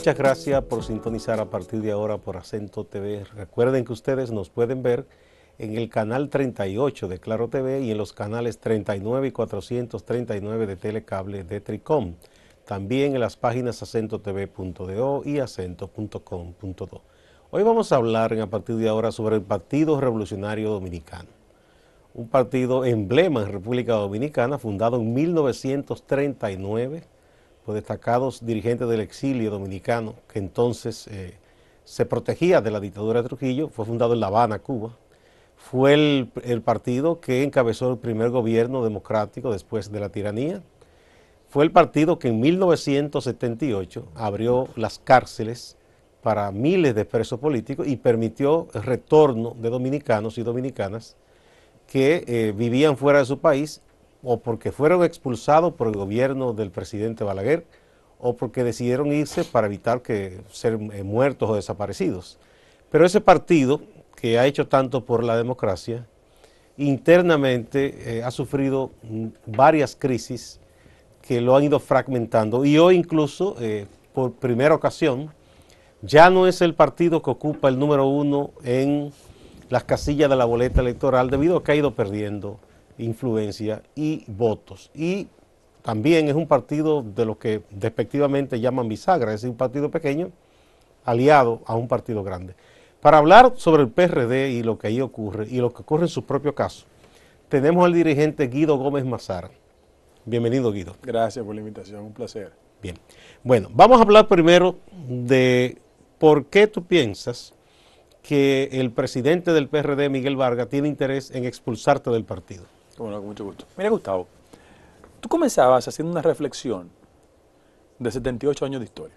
Muchas gracias por sintonizar a partir de ahora por Acento TV. Recuerden que ustedes nos pueden ver en el canal 38 de Claro TV y en los canales 39 y 439 de Telecable de Tricom. También en las páginas acentotv.do y acento.com.do. Hoy vamos a hablar a partir de ahora sobre el Partido Revolucionario Dominicano. Un partido emblema en República Dominicana fundado en 1939 destacados dirigentes del exilio dominicano, que entonces eh, se protegía de la dictadura de Trujillo, fue fundado en La Habana, Cuba. Fue el, partido que encabezó el primer gobierno democrático después de la tiranía. Fue el partido que en 1978 abrió las cárceles para miles de presos políticos y permitió el retorno de dominicanos y dominicanas que eh, vivían fuera de su país o porque fueron expulsados por el gobierno del presidente Balaguer o porque decidieron irse para evitar que ser eh, muertos o desaparecidos. Pero ese partido que ha hecho tanto por la democracia, internamente eh, ha sufrido mm, varias crisis que lo han ido fragmentando y hoy incluso, eh, por primera ocasión, ya no es el partido que ocupa el número uno en las casillas de la boleta electoral debido a que ha ido perdiendo influencia y votos. Y también es un partido de lo que despectivamente llaman bisagra, es decir, un partido pequeño aliado a un partido grande. Para hablar sobre el PRD y lo que ahí ocurre y lo que ocurre en su propio caso, tenemos al dirigente Guido Gómez Mazar. Bienvenido, Guido. Gracias por la invitación, un placer. Bien, bueno, vamos a hablar primero de por qué tú piensas que el presidente del PRD, Miguel Vargas, tiene interés en expulsarte del partido. Bueno, con mucho gusto. Mira, Gustavo, tú comenzabas haciendo una reflexión de 78 años de historia,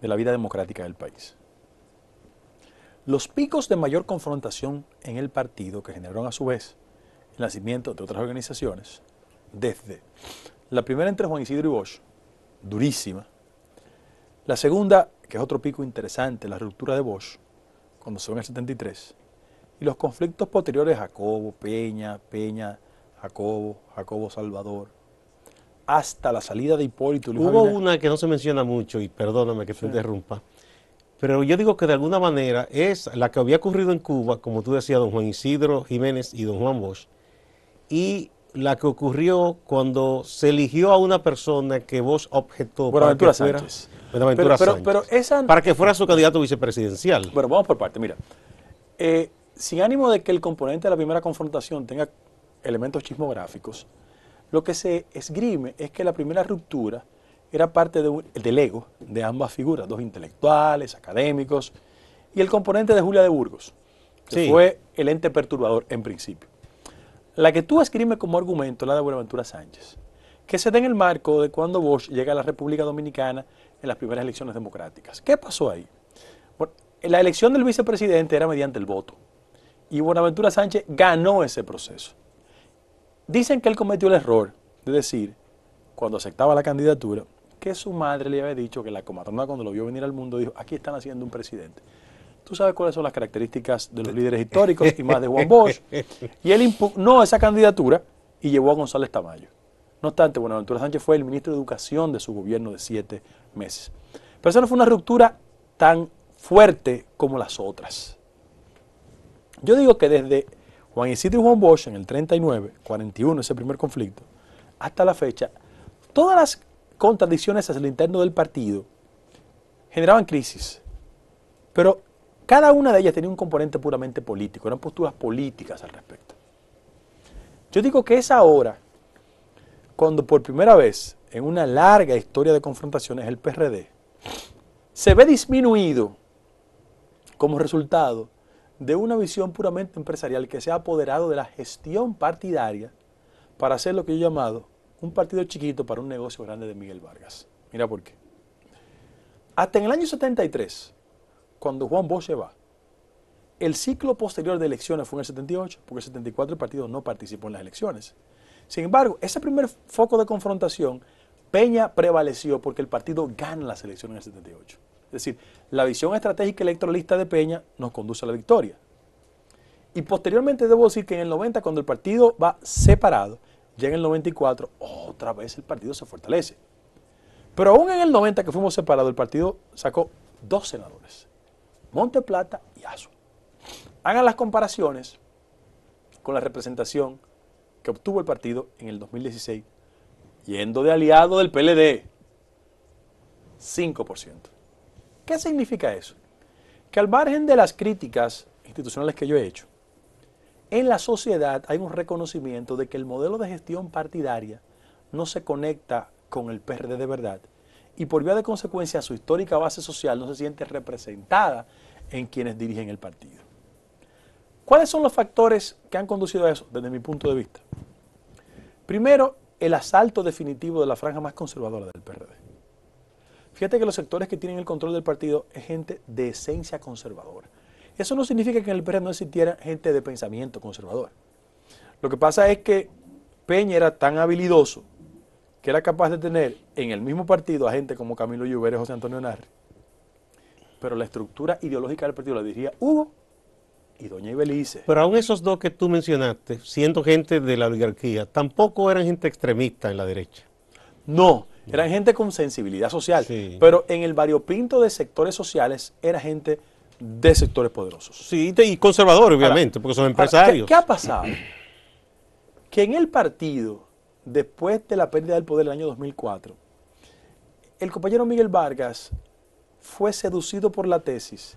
de la vida democrática del país. Los picos de mayor confrontación en el partido que generaron a su vez el nacimiento de otras organizaciones, desde la primera entre Juan Isidro y Bosch, durísima, la segunda, que es otro pico interesante, la ruptura de Bosch, cuando son en el 73, y los conflictos posteriores Jacobo, Peña, Peña, Jacobo, Jacobo Salvador, hasta la salida de Hipólito. Hubo una que no se menciona mucho, y perdóname que te interrumpa, pero yo digo que de alguna manera es la que había ocurrido en Cuba, como tú decías, don Juan Isidro Jiménez y don Juan Bosch, y la que ocurrió cuando se eligió a una persona que Bosch objetó para que fuera, para que fuera su candidato vicepresidencial. Bueno, vamos por parte, mira. Eh, sin ánimo de que el componente de la primera confrontación tenga elementos chismográficos, lo que se esgrime es que la primera ruptura era parte de del ego de ambas figuras, dos intelectuales, académicos, y el componente de Julia de Burgos, que fue el ente perturbador en principio. La que tú escribes como argumento, la de Buenaventura Sánchez, que se da en el marco de cuando Bosch llega a la República Dominicana en las primeras elecciones democráticas. ¿Qué pasó ahí? la elección del vicepresidente era mediante el voto. Y Buenaventura Sánchez ganó ese proceso. Dicen que él cometió el error de decir, cuando aceptaba la candidatura, que su madre le había dicho que la comadrona cuando lo vio venir al mundo dijo, aquí están haciendo un presidente. Tú sabes cuáles son las características de los líderes históricos y más de Juan Bosch. Y él impugnó esa candidatura y llevó a González Tamayo. No obstante, Buenaventura Sánchez fue el ministro de Educación de su gobierno de siete meses. Pero esa no fue una ruptura tan fuerte como las otras. Yo digo que desde Juan Isidro y Juan Bosch en el 39, 41, ese primer conflicto, hasta la fecha, todas las contradicciones hacia el interno del partido generaban crisis, pero cada una de ellas tenía un componente puramente político, eran posturas políticas al respecto. Yo digo que es ahora cuando por primera vez en una larga historia de confrontaciones el PRD se ve disminuido como resultado de una visión puramente empresarial que se ha apoderado de la gestión partidaria para hacer lo que yo he llamado un partido chiquito para un negocio grande de Miguel Vargas. Mira por qué. Hasta en el año 73, cuando Juan Bosch se va, el ciclo posterior de elecciones fue en el 78, porque el 74 el partido no participó en las elecciones. Sin embargo, ese primer foco de confrontación, Peña prevaleció porque el partido gana las elecciones en el 78. Es decir, la visión estratégica electoralista de Peña nos conduce a la victoria. Y posteriormente debo decir que en el 90, cuando el partido va separado, ya en el 94, otra vez el partido se fortalece. Pero aún en el 90 que fuimos separados, el partido sacó dos senadores, Monte Plata y azul Hagan las comparaciones con la representación que obtuvo el partido en el 2016, yendo de aliado del PLD, 5%. ¿Qué significa eso? Que al margen de las críticas institucionales que yo he hecho, en la sociedad hay un reconocimiento de que el modelo de gestión partidaria no se conecta con el PRD de verdad y por vía de consecuencia su histórica base social no se siente representada en quienes dirigen el partido. ¿Cuáles son los factores que han conducido a eso desde mi punto de vista? Primero, el asalto definitivo de la franja más conservadora del PRD. Fíjate que los sectores que tienen el control del partido es gente de esencia conservadora. Eso no significa que en el PRD no existiera gente de pensamiento conservador. Lo que pasa es que Peña era tan habilidoso que era capaz de tener en el mismo partido a gente como Camilo y José Antonio Narri, pero la estructura ideológica del partido la diría Hugo y Doña Ibelice. Pero aún esos dos que tú mencionaste, siendo gente de la oligarquía, tampoco eran gente extremista en la derecha. No, eran gente con sensibilidad social, pero en el variopinto de sectores sociales era gente de sectores poderosos. Sí, y conservadores, obviamente, porque son empresarios. ¿qué, ha pasado? Que en el partido, después de la pérdida del poder en el año 2004, el compañero Miguel Vargas fue seducido por la tesis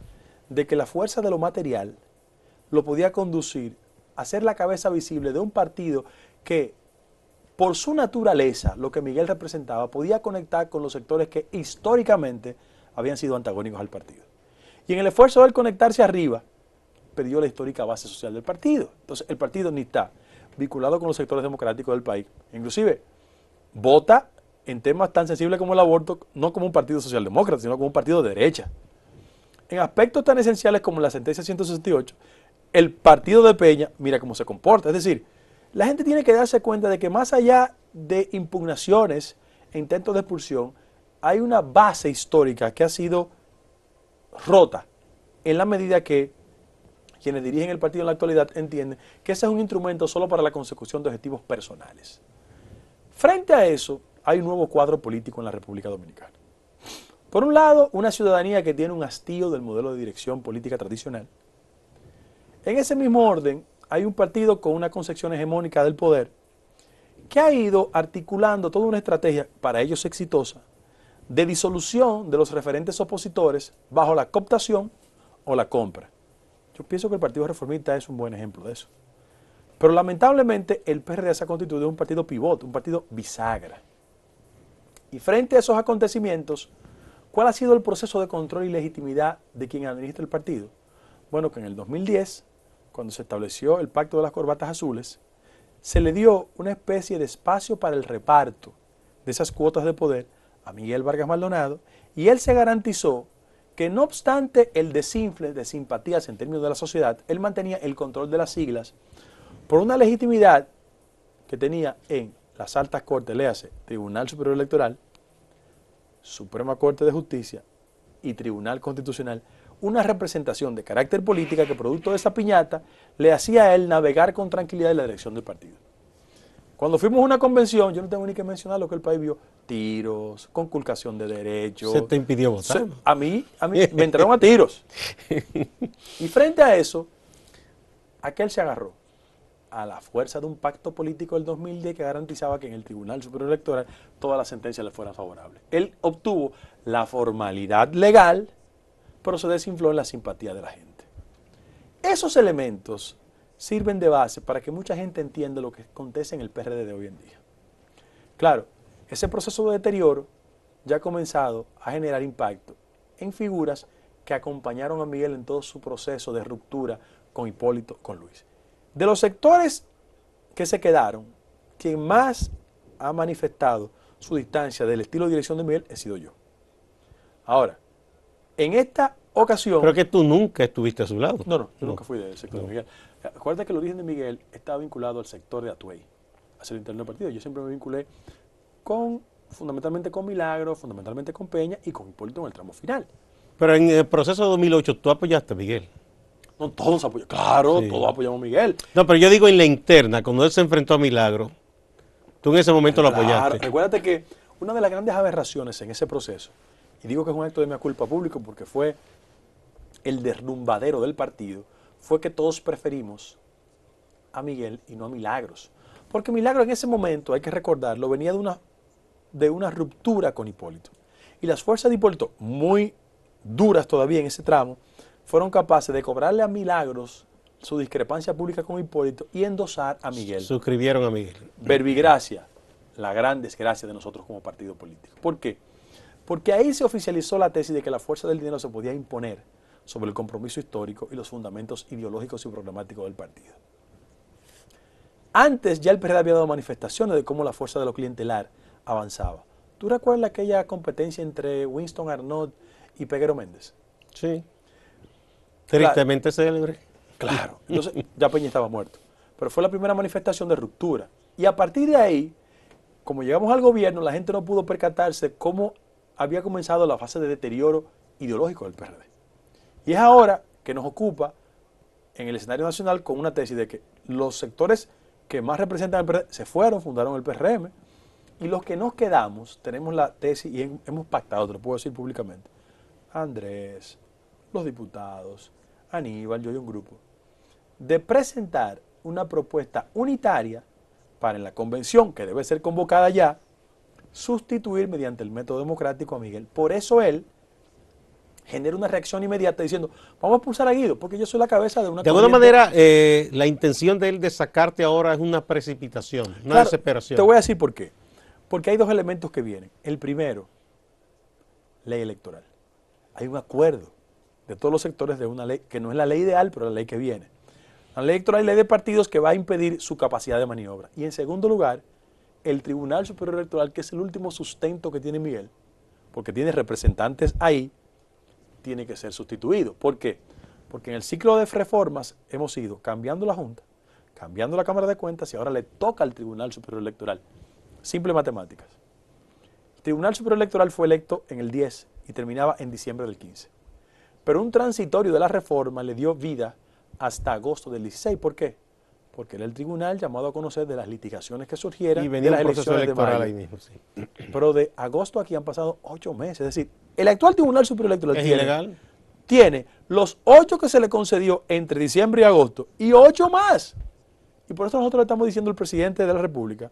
de que la fuerza de lo material lo podía conducir a ser la cabeza visible de un partido que por su naturaleza, lo que Miguel representaba, podía conectar con los sectores que históricamente habían sido antagónicos al partido. Y en el esfuerzo de conectarse arriba, perdió la histórica base social del partido. Entonces, el partido ni está vinculado con los sectores democráticos del país. Inclusive, vota en temas tan sensibles como el aborto, no como un partido socialdemócrata, sino como un partido de derecha. En aspectos tan esenciales como la sentencia 168, el partido de Peña mira cómo se comporta. Es decir, la gente tiene que darse cuenta de que más allá de impugnaciones e intentos de expulsión, hay una base histórica que ha sido rota en la medida que quienes dirigen el partido en la actualidad entienden que ese es un instrumento solo para la consecución de objetivos personales. Frente a eso, hay un nuevo cuadro político en la República Dominicana. Por un lado, una ciudadanía que tiene un hastío del modelo de dirección política tradicional. En ese mismo orden, hay un partido con una concepción hegemónica del poder que ha ido articulando toda una estrategia, para ellos exitosa, de disolución de los referentes opositores bajo la cooptación o la compra. Yo pienso que el Partido Reformista es un buen ejemplo de eso. Pero lamentablemente el PRD se ha constituido un partido pivote, un partido bisagra. Y frente a esos acontecimientos, ¿cuál ha sido el proceso de control y legitimidad de quien administra el partido? Bueno, que en el 2010 cuando se estableció el pacto de las corbatas azules, se le dio una especie de espacio para el reparto de esas cuotas de poder a Miguel Vargas Maldonado y él se garantizó que no obstante el desinfle de simpatías en términos de la sociedad, él mantenía el control de las siglas por una legitimidad que tenía en las altas cortes, léase, Tribunal Superior Electoral, Suprema Corte de Justicia y Tribunal Constitucional, una representación de carácter política que producto de esa piñata le hacía a él navegar con tranquilidad en la dirección del partido. Cuando fuimos a una convención, yo no tengo ni que mencionar lo que el país vio, tiros, conculcación de derechos. Se te impidió votar. a mí, a mí me entraron a tiros. Y frente a eso, aquel se agarró a la fuerza de un pacto político del 2010 que garantizaba que en el Tribunal Superior Electoral todas las sentencias le fueran favorables. Él obtuvo la formalidad legal pero se desinfló en la simpatía de la gente. Esos elementos sirven de base para que mucha gente entienda lo que acontece en el PRD de hoy en día. Claro, ese proceso de deterioro ya ha comenzado a generar impacto en figuras que acompañaron a Miguel en todo su proceso de ruptura con Hipólito, con Luis. De los sectores que se quedaron, quien más ha manifestado su distancia del estilo de dirección de Miguel he sido yo. Ahora, en esta ocasión... Creo que tú nunca estuviste a su lado. No, no, yo nunca fui del sector de Miguel. Acuérdate que el origen de Miguel estaba vinculado al sector de Atuey, a ser interno del partido. Yo siempre me vinculé con, fundamentalmente con Milagro, fundamentalmente con Peña y con Hipólito en el tramo final. Pero en el proceso de 2008 tú apoyaste a Miguel. No, todos apoyamos. Claro, todos apoyamos a Miguel. No, pero yo digo en la interna, cuando él se enfrentó a Milagro, tú en ese momento lo apoyaste. Acuérdate que una de las grandes aberraciones en ese proceso y digo que es un acto de mi culpa público porque fue el derrumbadero del partido, fue que todos preferimos a Miguel y no a Milagros. Porque Milagros en ese momento, hay que recordarlo, venía de una, de una ruptura con Hipólito. Y las fuerzas de Hipólito, muy duras todavía en ese tramo, fueron capaces de cobrarle a Milagros su discrepancia pública con Hipólito y endosar a Miguel. Suscribieron a Miguel. Verbigracia, la gran desgracia de nosotros como partido político. ¿Por qué? Porque ahí se oficializó la tesis de que la fuerza del dinero se podía imponer sobre el compromiso histórico y los fundamentos ideológicos y programáticos del partido. Antes ya el PRD e había dado manifestaciones de cómo la fuerza de lo clientelar avanzaba. ¿Tú recuerdas aquella competencia entre Winston Arnott y Peguero Méndez? Sí. Tristemente se célebre. Claro. Entonces, ya Peña estaba muerto. Pero fue la primera manifestación de ruptura. Y a partir de ahí, como llegamos al gobierno, la gente no pudo percatarse cómo había comenzado la fase de deterioro ideológico del PRD. Y es ahora que nos ocupa en el escenario nacional con una tesis de que los sectores que más representan al PRD se fueron, fundaron el PRM, y los que nos quedamos, tenemos la tesis y hemos pactado, te lo puedo decir públicamente, Andrés, los diputados, Aníbal, yo y un grupo, de presentar una propuesta unitaria para en la convención, que debe ser convocada ya, sustituir mediante el método democrático a Miguel. Por eso él genera una reacción inmediata diciendo, vamos a expulsar a Guido, porque yo soy la cabeza de una... De alguna manera, eh, la intención de él de sacarte ahora es una precipitación, una desesperación. Te voy a decir por qué. Porque hay dos elementos que vienen. El primero, ley electoral. Hay un acuerdo de todos los sectores de una ley que no es la ley ideal, pero la ley que viene. La ley electoral y ley de partidos que va a impedir su capacidad de maniobra. Y en segundo lugar, el Tribunal Superior Electoral, que es el último sustento que tiene Miguel, porque tiene representantes ahí, tiene que ser sustituido. ¿Por qué? Porque en el ciclo de reformas hemos ido cambiando la Junta, cambiando la Cámara de Cuentas y ahora le toca al Tribunal Superior Electoral. Simple matemáticas. El Tribunal Superior Electoral fue electo en el 10 y terminaba en diciembre del 15. Pero un transitorio de la reforma le dio vida hasta agosto del 16. ¿Por qué? porque era el tribunal llamado a conocer de las litigaciones que surgieran y venía de de ahí mismo, Pero de agosto aquí han pasado ocho meses. Es decir, el actual Tribunal supremo Electoral ¿Es tiene, tiene los ocho que se le concedió entre diciembre y agosto y ocho más. Y por eso nosotros le estamos diciendo al presidente de la República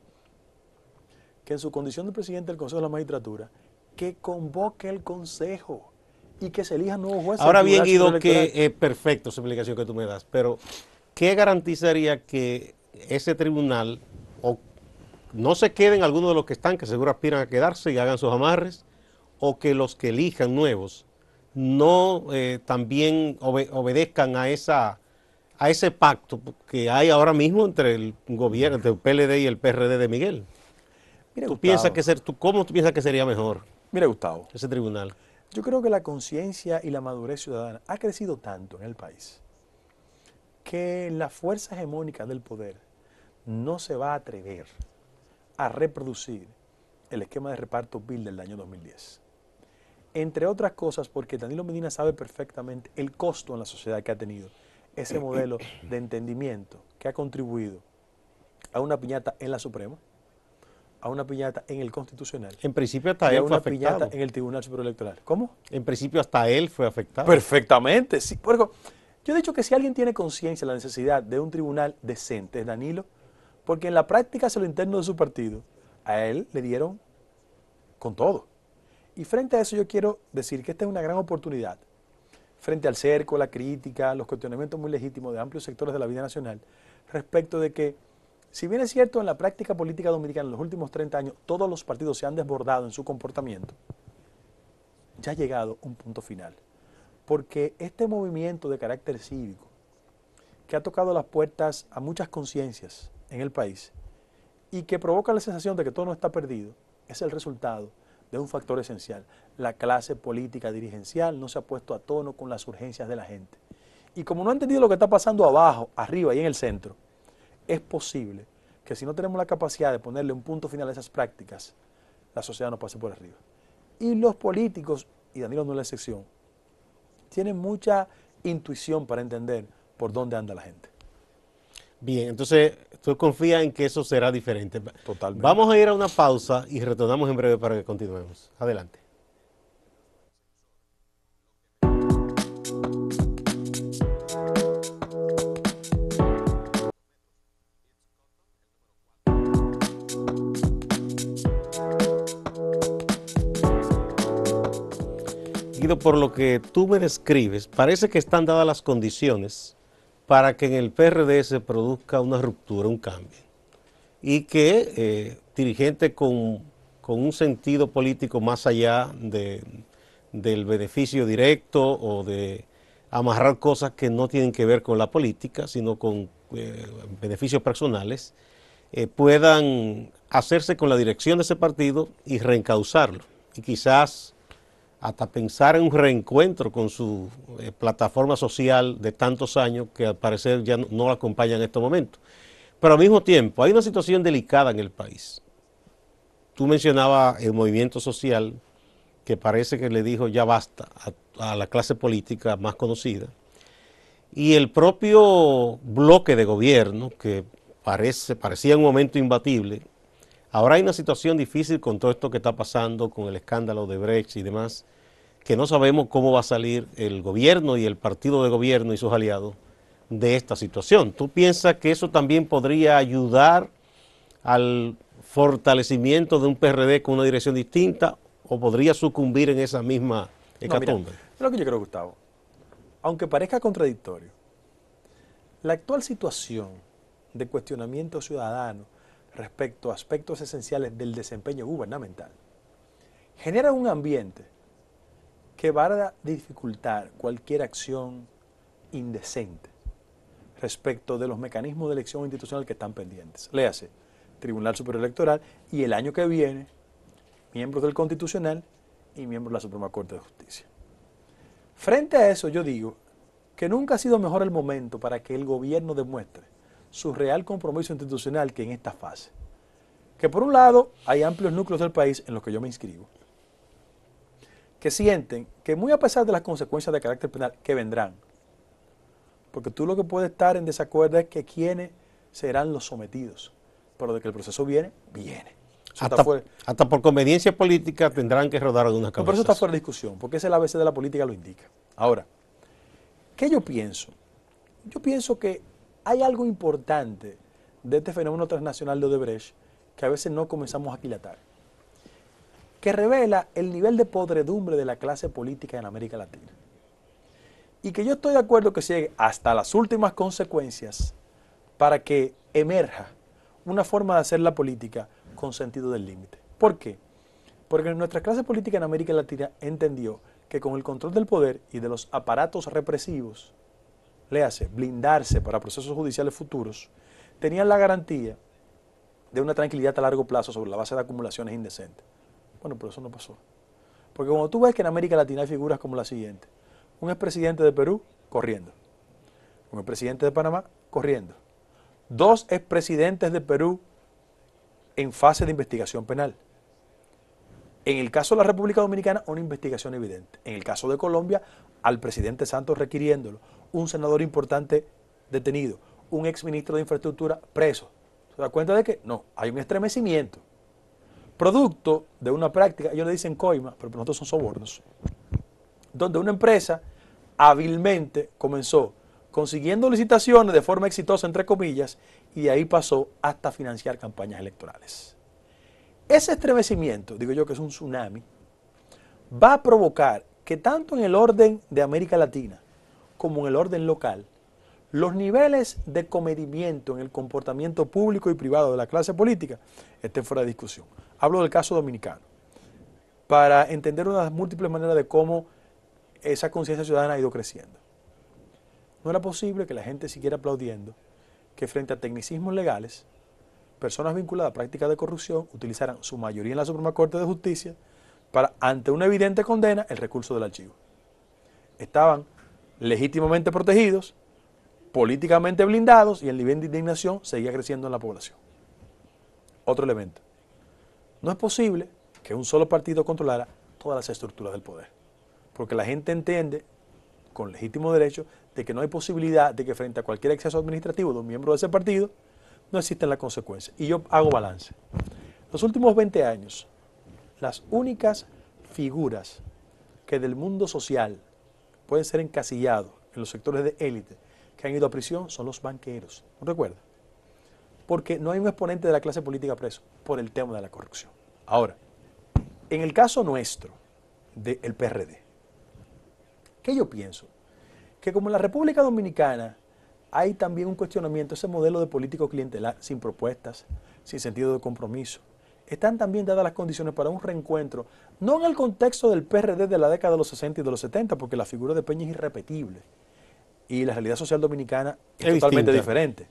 que en su condición de presidente del Consejo de la Magistratura, que convoque el Consejo y que se elija nuevos jueces. Ahora bien, Guido, que es eh, perfecto esa explicación que tú me das, pero ¿qué garantizaría que ese tribunal o no se queden algunos de los que están, que seguro aspiran a quedarse y hagan sus amarres, o que los que elijan nuevos no eh, también obedezcan a esa a ese pacto que hay ahora mismo entre el gobierno, entre el PLD y el PRD de Miguel. Mira, ¿Cómo tú piensas que sería mejor? Gustavo. Ese tribunal. Yo creo que la conciencia y la madurez ciudadana ha crecido tanto en el país que la fuerza hegemónica del poder no se va a atrever a reproducir el esquema de reparto Bill del año 2010. Entre otras cosas porque Danilo Medina sabe perfectamente el costo en la sociedad que ha tenido ese modelo de entendimiento que ha contribuido a una piñata en la Suprema, a una piñata en el Constitucional. En principio hasta él a una piñata en el Tribunal Superior Electoral. ¿Cómo? En principio hasta él fue afectado. Perfectamente, sí. Porque yo he dicho que si alguien tiene conciencia de la necesidad de un tribunal decente es Danilo, porque en la práctica se lo interno de su partido, a él le dieron con todo. Y frente a eso yo quiero decir que esta es una gran oportunidad. Frente al cerco, la crítica, los cuestionamientos muy legítimos de amplios sectores de la vida nacional, respecto de que, si bien es cierto en la práctica política dominicana en los últimos 30 años, todos los partidos se han desbordado en su comportamiento, ya ha llegado un punto final porque este movimiento de carácter cívico, que ha tocado las puertas a muchas conciencias en el país y que provoca la sensación de que todo no está perdido, es el resultado de un factor esencial. La clase política dirigencial no se ha puesto a tono con las urgencias de la gente. Y como no ha entendido lo que está pasando abajo, arriba y en el centro, es posible que si no tenemos la capacidad de ponerle un punto final a esas prácticas, la sociedad no pase por arriba. Y los políticos, y Danilo no es la excepción, tiene mucha intuición para entender por dónde anda la gente. Bien, entonces tú confías en que eso será diferente. Totalmente. Vamos a ir a una pausa y retornamos en breve para que continuemos. Adelante. por lo que tú me describes, parece que están dadas las condiciones para que en el PRD se produzca una ruptura, un cambio. Y que eh, dirigentes con, un sentido político más allá del beneficio directo o de amarrar cosas que no tienen que ver con la política, sino con eh, beneficios personales, eh, puedan hacerse con la dirección de ese partido y reencauzarlo. Y quizás hasta pensar en un reencuentro con su eh, plataforma social de tantos años que al parecer ya no, la acompaña en este momento. Pero al mismo tiempo hay una situación delicada en el país. Tú mencionabas el movimiento social que parece que le dijo ya basta a, la clase política más conocida. Y el propio bloque de gobierno, que parece, parecía un momento imbatible, Ahora hay una situación difícil con todo esto que está pasando, con el escándalo de Brecht y demás, que no sabemos cómo va a salir el gobierno y el partido de gobierno y sus aliados de esta situación. ¿Tú piensas que eso también podría ayudar al fortalecimiento de un PRD con una dirección distinta o podría sucumbir en esa misma hecatombe? lo que yo creo, Gustavo. Aunque parezca contradictorio, la actual situación de cuestionamiento ciudadano respecto a aspectos esenciales del desempeño gubernamental, genera un ambiente que va a dificultar cualquier acción indecente respecto de los mecanismos de elección institucional que están pendientes. Léase, Tribunal Superior Electoral y el año que viene, miembros del Constitucional y miembros de la Suprema Corte de Justicia. Frente a eso yo digo que nunca ha sido mejor el momento para que el gobierno demuestre su real compromiso institucional que en esta fase. Que por un lado hay amplios núcleos del país en los que yo me inscribo, que sienten que muy a pesar de las consecuencias de carácter penal que vendrán, porque tú lo que puedes estar en desacuerdo es que quienes serán los sometidos, pero de que el proceso viene, viene. Hasta, por conveniencia política tendrán que rodar algunas cabezas. Pero eso está fuera de discusión, porque ese es el ABC de la política lo indica. Ahora, ¿qué yo pienso? Yo pienso que hay algo importante de este fenómeno transnacional de Odebrecht que a veces no comenzamos a aquilatar, que revela el nivel de podredumbre de la clase política en América Latina. Y que yo estoy de acuerdo que llegue hasta las últimas consecuencias para que emerja una forma de hacer la política con sentido del límite. ¿Por qué? Porque nuestra clase política en América Latina entendió que con el control del poder y de los aparatos represivos le hace blindarse para procesos judiciales futuros, tenían la garantía de una tranquilidad a largo plazo sobre la base de acumulaciones indecentes. Bueno, pero eso no pasó. Porque cuando tú ves que en América Latina hay figuras como la siguiente, un expresidente de Perú corriendo, un expresidente de Panamá corriendo, dos expresidentes de Perú en fase de investigación penal. En el caso de la República Dominicana, una investigación evidente. En el caso de Colombia, al presidente Santos requiriéndolo, un senador importante detenido, un exministro de infraestructura preso. ¿Se da cuenta de que? No, hay un estremecimiento. Producto de una práctica, ellos le dicen coima, pero nosotros son sobornos, donde una empresa hábilmente comenzó consiguiendo licitaciones de forma exitosa, entre comillas, y ahí pasó hasta financiar campañas electorales. Ese estremecimiento, digo yo que es un tsunami, va a provocar que tanto en el orden de América Latina como en el orden local, los niveles de comedimiento en el comportamiento público y privado de la clase política estén fuera de discusión. Hablo del caso dominicano, para entender una múltiples maneras de cómo esa conciencia ciudadana ha ido creciendo. No era posible que la gente siguiera aplaudiendo que frente a tecnicismos legales personas vinculadas a prácticas de corrupción utilizarán su mayoría en la Suprema Corte de Justicia para, ante una evidente condena, el recurso del archivo. Estaban legítimamente protegidos, políticamente blindados y el nivel de indignación seguía creciendo en la población. Otro elemento. No es posible que un solo partido controlara todas las estructuras del poder, porque la gente entiende, con legítimo derecho, de que no hay posibilidad de que frente a cualquier exceso administrativo de un miembro de ese partido, no existen las consecuencias. Y yo hago balance. Los últimos 20 años, las únicas figuras que del mundo social pueden ser encasillados en los sectores de élite que han ido a prisión son los banqueros. recuerda? Porque no hay un exponente de la clase política preso por el tema de la corrupción. Ahora, en el caso nuestro del PRD, ¿qué yo pienso? Que como la República Dominicana hay también un cuestionamiento ese modelo de político clientelar sin propuestas, sin sentido de compromiso. Están también dadas las condiciones para un reencuentro, no en el contexto del PRD de la década de los 60 y de los 70, porque la figura de Peña es irrepetible y la realidad social dominicana es, totalmente diferente.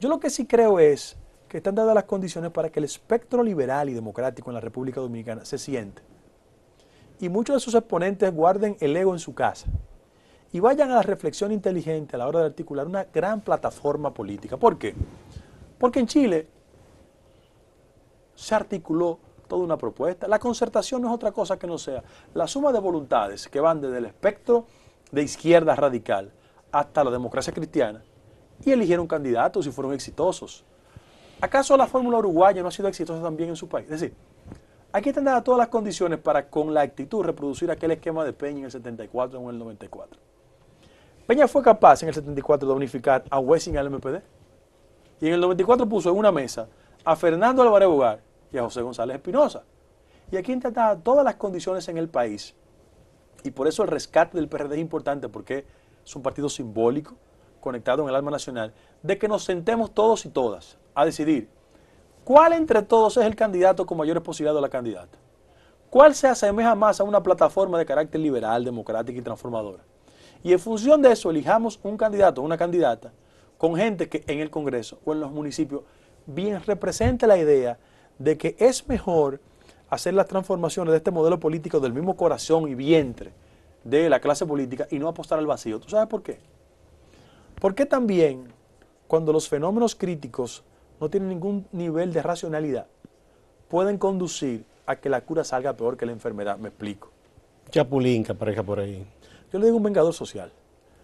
Yo lo que sí creo es que están dadas las condiciones para que el espectro liberal y democrático en la República Dominicana se siente. Y muchos de sus exponentes guarden el ego en su casa y vayan a la reflexión inteligente a la hora de articular una gran plataforma política. ¿Por qué? Porque en Chile se articuló toda una propuesta. La concertación no es otra cosa que no sea la suma de voluntades que van desde el espectro de izquierda radical hasta la democracia cristiana y eligieron candidatos y fueron exitosos. ¿Acaso la fórmula uruguaya no ha sido exitosa también en su país? Es decir, aquí están dadas todas las condiciones para con la actitud reproducir aquel esquema de Peña en el 74 o en el 94. Peña fue capaz en el 74 de unificar a Wessing al MPD. Y en el 94 puso en una mesa a Fernando Álvarez Bogar y a José González Espinosa. Y aquí intentaba todas las condiciones en el país. Y por eso el rescate del PRD es importante, porque es un partido simbólico, conectado en el alma nacional, de que nos sentemos todos y todas a decidir cuál entre todos es el candidato con mayores posibilidades de la candidata. ¿Cuál se asemeja más a una plataforma de carácter liberal, democrática y transformadora? Y en función de eso, elijamos un candidato o una candidata con gente que en el Congreso o en los municipios bien represente la idea de que es mejor hacer las transformaciones de este modelo político del mismo corazón y vientre de la clase política y no apostar al vacío. ¿Tú sabes por qué? Porque también cuando los fenómenos críticos no tienen ningún nivel de racionalidad, pueden conducir a que la cura salga peor que la enfermedad. Me explico. que pareja por ahí. Yo le digo un vengador social.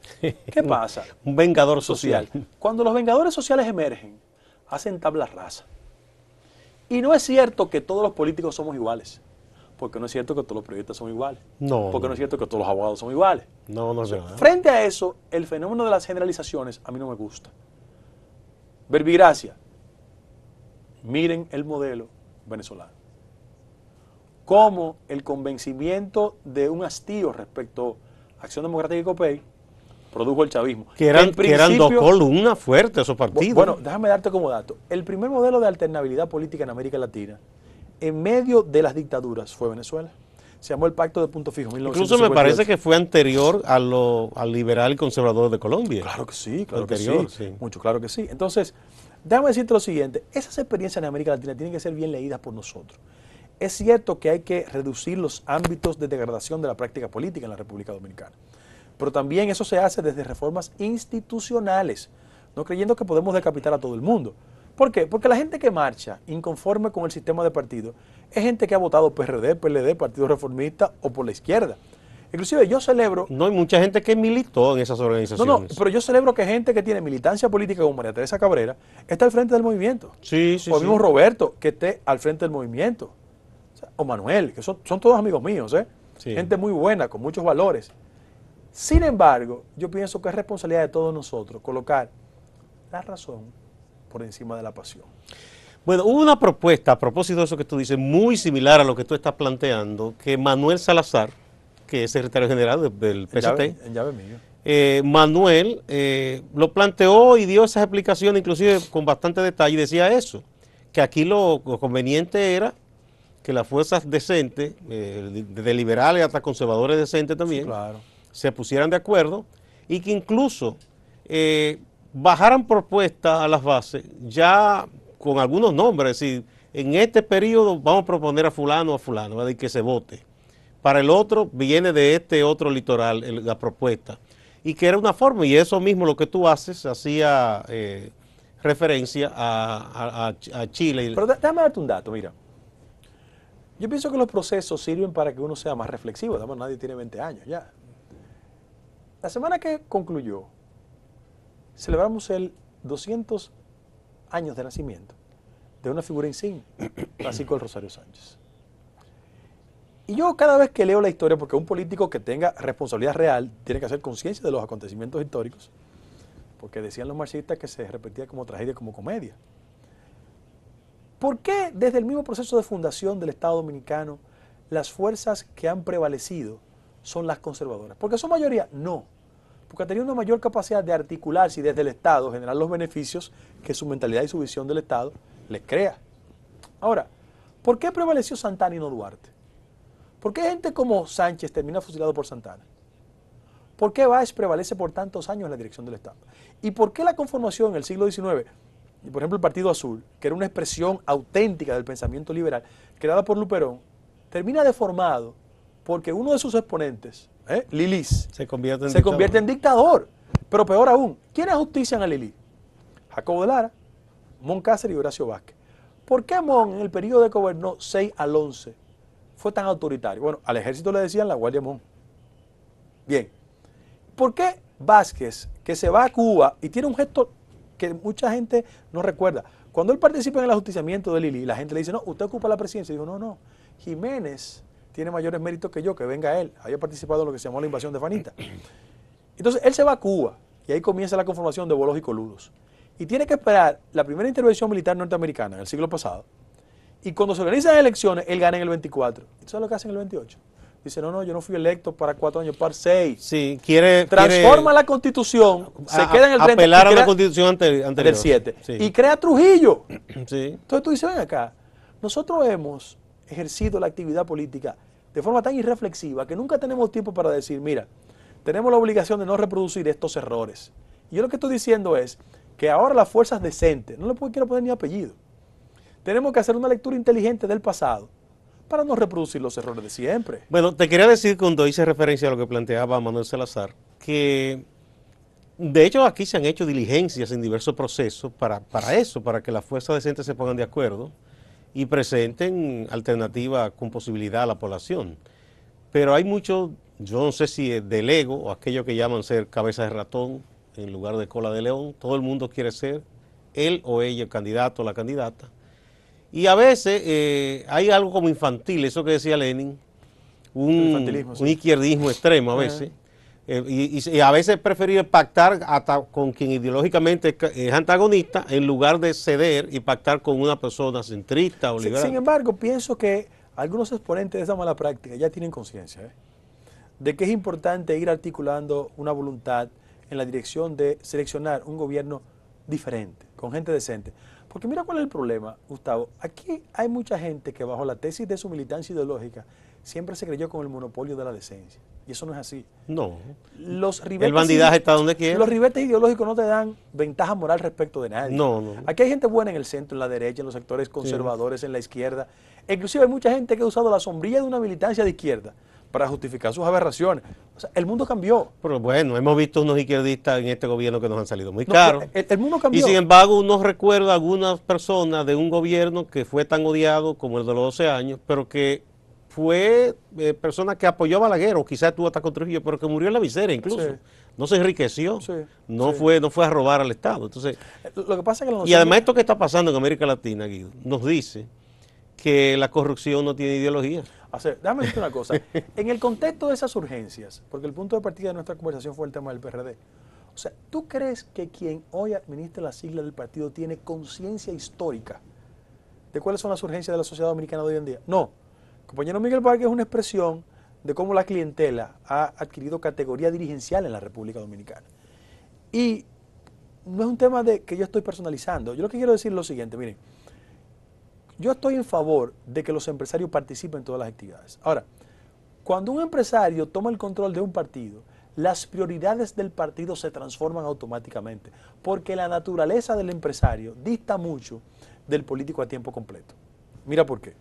¿Qué pasa? un vengador social. Cuando los vengadores sociales emergen, hacen tabla rasa. Y no es cierto que todos los políticos somos iguales. Porque no es cierto que todos los periodistas son iguales. No. Porque no, es cierto que todos los abogados son iguales. No, no es verdad. Frente a eso, el fenómeno de las generalizaciones a mí no me gusta. Verbigracia. Miren el modelo venezolano. Cómo el convencimiento de un hastío respecto Acción Democrática y COPEI, produjo el chavismo. Que eran, dos columnas fuertes esos partidos. Bueno, déjame darte como dato. El primer modelo de alternabilidad política en América Latina, en medio de las dictaduras, fue Venezuela. Se llamó el Pacto de Punto Fijo. 1958. Incluso me parece que fue anterior a lo, al liberal conservador de Colombia. Claro que sí, claro que sí. Mucho, claro que sí. Entonces, déjame decirte lo siguiente. Esas experiencias en América Latina tienen que ser bien leídas por nosotros. Es cierto que hay que reducir los ámbitos de degradación de la práctica política en la República Dominicana, pero también eso se hace desde reformas institucionales, no creyendo que podemos decapitar a todo el mundo. ¿Por qué? Porque la gente que marcha inconforme con el sistema de partido es gente que ha votado PRD, PLD, Partido Reformista o por la izquierda. Inclusive yo celebro... No hay mucha gente que militó en esas organizaciones. No, no, pero yo celebro que gente que tiene militancia política como María Teresa Cabrera está al frente del movimiento. Sí, sí. O mismo Roberto, que esté al frente del movimiento o Manuel, que son, todos amigos míos, ¿eh? gente muy buena, con muchos valores. Sin embargo, yo pienso que es responsabilidad de todos nosotros colocar la razón por encima de la pasión. Bueno, hubo una propuesta a propósito de eso que tú dices, muy similar a lo que tú estás planteando, que Manuel Salazar, que es secretario general del PST, eh, Manuel eh, lo planteó y dio esas explicaciones, inclusive con bastante detalle, y decía eso, que aquí lo conveniente era que las fuerzas decentes, eh, de liberales hasta conservadores decentes también, se pusieran de acuerdo y que incluso eh, bajaran propuestas a las bases ya con algunos nombres, es decir, en este periodo vamos a proponer a fulano a fulano, y que se vote. Para el otro viene de este otro litoral la propuesta. Y que era una forma, y eso mismo lo que tú haces hacía eh, referencia a, a Chile. Pero déjame darte un dato, mira. Yo pienso que los procesos sirven para que uno sea más reflexivo. Además, nadie tiene 20 años ya. La semana que concluyó, celebramos el 200 años de nacimiento de una figura insignia, Francisco el Rosario Sánchez. Y yo cada vez que leo la historia, porque un político que tenga responsabilidad real tiene que hacer conciencia de los acontecimientos históricos, porque decían los marxistas que se repetía como tragedia, como comedia. ¿Por qué desde el mismo proceso de fundación del Estado Dominicano las fuerzas que han prevalecido son las conservadoras? ¿Porque su mayoría? No, porque ha tenido una mayor capacidad de articularse y desde el Estado generar los beneficios que su mentalidad y su visión del Estado les crea. Ahora, ¿por qué prevaleció Santana y no Duarte? ¿Por qué gente como Sánchez termina fusilado por Santana? ¿Por qué Báez prevalece por tantos años en la dirección del Estado? ¿Y por qué la conformación en el siglo XIX y por ejemplo el Partido Azul, que era una expresión auténtica del pensamiento liberal, creada por Luperón, termina deformado porque uno de sus exponentes, ¿eh? Lilis, se convierte en dictador. Pero peor aún, ¿quiénes justician a Lili? Jacobo de Lara, Mon Cáceres y Horacio Vázquez. ¿Por qué Mon en el periodo de gobernó 6 al 11 fue tan autoritario? Bueno, al ejército le decían la Guardia Mon. Bien. ¿Por qué Vázquez, que se va a Cuba y tiene un gesto que mucha gente no recuerda. Cuando él participa en el ajusticiamiento de Lili, la gente le dice, no, usted ocupa la presidencia. Y digo, no, no, Jiménez tiene mayores méritos que yo, que venga él. Había participado en lo que se llamó la invasión de Fanita. Entonces, él se va a Cuba y ahí comienza la conformación de bolos y coludos. Y tiene que esperar la primera intervención militar norteamericana en el siglo pasado. Y cuando se organizan elecciones, él gana en el 24. Eso es lo que hace en el 28? Dice, no, no, yo no fui electo para cuatro años, para seis. Sí, quiere... Transforma la constitución, se queda en el 30. constitución del 7. Y crea Trujillo. Entonces tú dices, ven acá, nosotros hemos ejercido la actividad política de forma tan irreflexiva que nunca tenemos tiempo para decir, mira, tenemos la obligación de no reproducir estos errores. Y yo lo que estoy diciendo es que ahora las fuerzas decentes, no le puedo, quiero poner ni apellido, tenemos que hacer una lectura inteligente del pasado para no reproducir los errores de siempre. Bueno, te quería decir cuando hice referencia a lo que planteaba Manuel Salazar, que de hecho aquí se han hecho diligencias en diversos procesos para, para eso, para que las fuerzas decentes se pongan de acuerdo y presenten alternativas con posibilidad a la población. Pero hay muchos, yo no sé si es del ego o aquello que llaman ser cabeza de ratón en lugar de cola de león, todo el mundo quiere ser él o ella el candidato o la candidata y a veces eh, hay algo como infantil, eso que decía Lenin, un, izquierdismo extremo a veces. Eh, y, a veces preferir pactar hasta con quien ideológicamente es antagonista en lugar de ceder y pactar con una persona centrista o liberal. Sin embargo, pienso que algunos exponentes de esa mala práctica ya tienen conciencia ¿eh? de que es importante ir articulando una voluntad en la dirección de seleccionar un gobierno diferente, con gente decente. Porque mira cuál es el problema, Gustavo. Aquí hay mucha gente que bajo la tesis de su militancia ideológica siempre se creyó con el monopolio de la decencia. Y eso no es así. No. Los ribetes, el bandidaje está donde Los ribetes ideológicos no te dan ventaja moral respecto de nadie. No, no. Aquí hay gente buena en el centro, en la derecha, en los sectores conservadores, en la izquierda. Inclusive hay mucha gente que ha usado la sombrilla de una militancia de izquierda para justificar sus aberraciones. O sea, el mundo cambió. Pero bueno, hemos visto unos izquierdistas en este gobierno que nos han salido muy caros. el, mundo cambió. Y sin embargo, uno recuerda a algunas personas de un gobierno que fue tan odiado como el de los 12 años, pero que fue eh, persona que apoyó a Balaguer, o quizás tuvo hasta pero que murió en la visera incluso. No se enriqueció, no fue no fue a robar al Estado. Entonces, lo que pasa y además esto que está pasando en América Latina, Guido, nos dice que la corrupción no tiene ideología hacer. Déjame decirte una cosa. En el contexto de esas urgencias, porque el punto de partida de nuestra conversación fue el tema del PRD. O sea, ¿tú crees que quien hoy administra la sigla del partido tiene conciencia histórica de cuáles son las urgencias de la sociedad dominicana de hoy en día? No. compañero Miguel Vargas es una expresión de cómo la clientela ha adquirido categoría dirigencial en la República Dominicana. Y no es un tema de que yo estoy personalizando. Yo lo que quiero decir es lo siguiente, miren. Yo estoy en favor de que los empresarios participen en todas las actividades. Ahora, cuando un empresario toma el control de un partido, las prioridades del partido se transforman automáticamente, porque la naturaleza del empresario dista mucho del político a tiempo completo. Mira por qué.